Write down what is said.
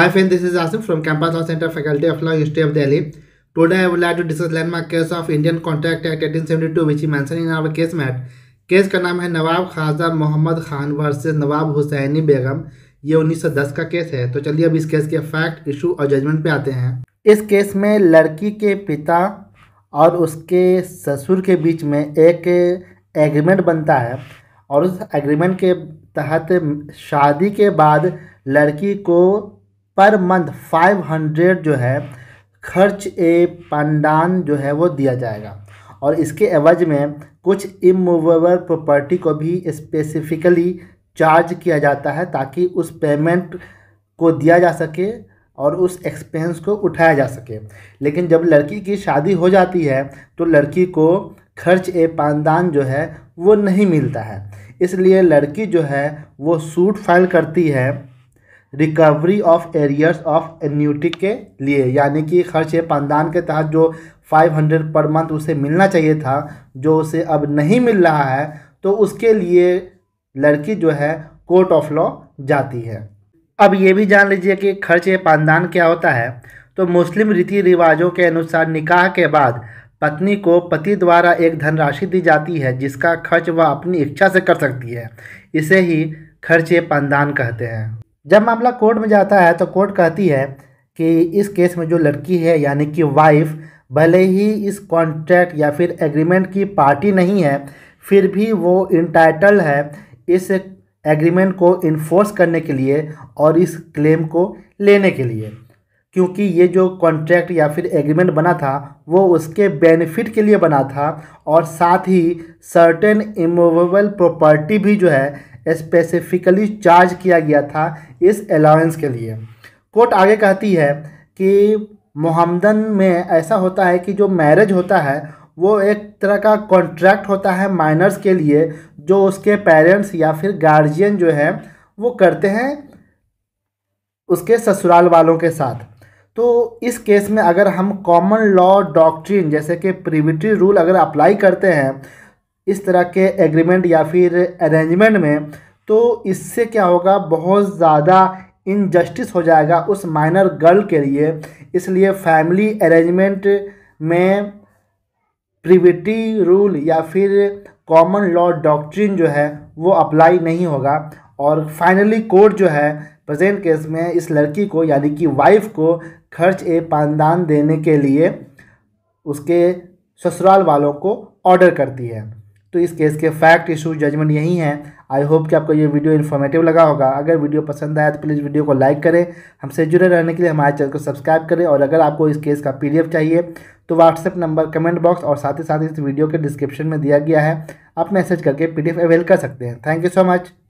Hi friends, this is Asim from Campus Law Center, Faculty of Law, University of Delhi. Today I would like to discuss landmark case of Indian Contract Act 1872 which is mentioned in our case mat. Case का नाम है Nawab Khaja Mohammad Khan versus Nawab Hussaini Begum ये 1910 का case है तो चलिए अब इस केस के फैक्ट इशू और जजमेंट पे आते हैं इस केस में लड़की के पिता और उसके ससुर के बीच में एक एग्रीमेंट बनता है और उस एग्रीमेंट के तहत शादी के बाद लड़की को पर मंथ फाइव हंड्रेड जो है खर्च ए पंडान जो है वो दिया जाएगा और इसके एवज में कुछ इमूवेबल प्रॉपर्टी को भी स्पेसिफिकली चार्ज किया जाता है ताकि उस पेमेंट को दिया जा सके और उस एक्सपेंस को उठाया जा सके लेकिन जब लड़की की शादी हो जाती है तो लड़की को खर्च ए पानदान जो है वो नहीं मिलता है इसलिए लड़की जो है वो सूट फाइल करती है recovery of arrears of annuity के लिए यानी कि खर्च पानदान के तहत जो 500 पर मंथ उसे मिलना चाहिए था जो उसे अब नहीं मिल रहा है तो उसके लिए लड़की जो है कोर्ट ऑफ लॉ जाती है अब ये भी जान लीजिए कि खर्च पानदान क्या होता है तो मुस्लिम रीति रिवाजों के अनुसार निकाह के बाद पत्नी को पति द्वारा एक धनराशि दी जाती है जिसका खर्च वह अपनी इच्छा से कर सकती है इसे ही खर्च पानदान कहते हैं जब मामला कोर्ट में जाता है तो कोर्ट कहती है कि इस केस में जो लड़की है यानी कि वाइफ भले ही इस कॉन्ट्रैक्ट या फिर एग्रीमेंट की पार्टी नहीं है फिर भी वो इंटाइटल है इस एग्रीमेंट को इन्फोर्स करने के लिए और इस क्लेम को लेने के लिए क्योंकि ये जो कॉन्ट्रैक्ट या फिर एग्रीमेंट बना था वो उसके बेनिफिट के लिए बना था और साथ ही सर्टेन इमूवेबल प्रॉपर्टी भी जो है स्पेसिफिकली चार्ज किया गया था इस अलाउंस के लिए कोर्ट आगे कहती है कि मोहम्मदन में ऐसा होता है कि जो मैरिज होता है वो एक तरह का कॉन्ट्रैक्ट होता है माइनर्स के लिए जो उसके पेरेंट्स या फिर गार्जियन जो है वो करते हैं उसके ससुराल वालों के साथ तो इस केस में अगर हम कॉमन लॉ डॉक्ट्रिन जैसे कि प्रिविटरी रूल अगर अप्लाई करते हैं इस तरह के एग्रीमेंट या फिर अरेंजमेंट में तो इससे क्या होगा बहुत ज़्यादा इनजस्टिस हो जाएगा उस माइनर गर्ल के लिए इसलिए फैमिली अरेंजमेंट में प्रिविटी रूल या फिर कॉमन लॉ डॉक्ट्रिन जो है वो अप्लाई नहीं होगा और फाइनली कोर्ट जो है प्रेजेंट केस में इस लड़की को यानी कि वाइफ को खर्च ए पानदान देने के लिए उसके ससुराल वालों को ऑर्डर करती है तो इस केस के फैक्ट इशू जजमेंट यही हैं आई होप कि आपको ये वीडियो इन्फॉर्मेटिव लगा होगा अगर वीडियो पसंद आया तो प्लीज़ वीडियो को लाइक करें हमसे जुड़े रहने के लिए हमारे चैनल को सब्सक्राइब करें और अगर आपको इस केस का पीडीएफ चाहिए तो व्हाट्सएप नंबर कमेंट बॉक्स और साथ ही साथ इस वीडियो के डिस्क्रिप्शन में दिया गया है आप मैसेज करके पी अवेल कर सकते हैं थैंक यू सो मच